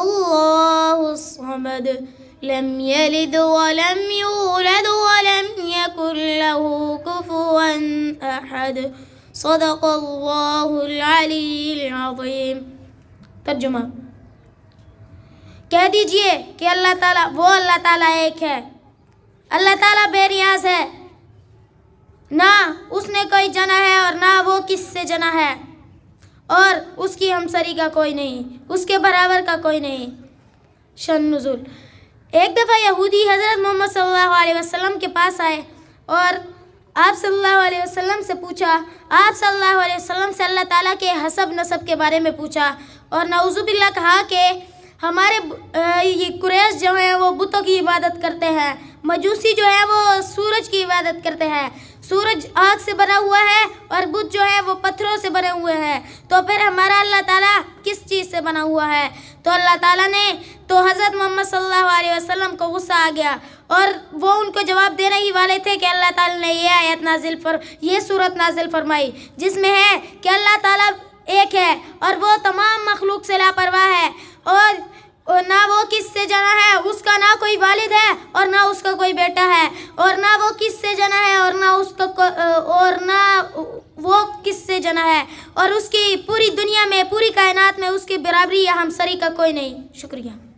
الله الصمد لم يلد ولم يولد ولم يكن له كفوا أحد صدق الله العلي العظيم ترجمة اللہ تعالیٰ وہ اللہ تعالیٰ ایک ہے اللہ تعالیٰ بے نیاز ہے نہ اس نے کوئی جنا ہے اور نہ وہ کس سے جنا ہے और उसकी हमसरी का कोई नहीं उसके बराबर का कोई नहीं नज़ुल एक दफ़ा यहूदी हज़रत मोहम्मद सल्लल्लाहु अलैहि वसल्लम के पास आए और आप सल्लल्लाहु अलैहि वसल्लम से पूछा आप सल्लल्लाहु अलैहि वसल्लम से अल्लाह ताला के हसब नसब के बारे में पूछा और नवजुबिल्ला कहा कि हमारे ये कुरैश जो हैं वो बुतों की इबादत करते हैं मजूसी जो है वो सूरज की इबादत करते हैं सूरज आग से बना हुआ है और बुत बने हुए हैं तो फिर हमारा अल्लाह ताला किस चीज़ से बना हुआ है तो अल्लाह ताला ने तो हज़रत मोहम्मद सल्लल्लाहु अलैहि वसल्लम को गुस्सा आ गया और वो उनको जवाब देने ही वाले थे कि अल्लाह ताला ने यह आयत नाजिल फर ये सूरत नाजिल फरमाई जिसमें है कि अल्लाह ताला एक है और वो तमाम मखलूक से लापरवाह है और ना वो किस से जना है उसका ना कोई वालिद है और ना उसका कोई बेटा है और ना वो किस से जना है और ना उसका तो जाना है और उसकी पूरी दुनिया में पूरी कायनात में उसकी बराबरी या हमसरी का कोई नहीं शुक्रिया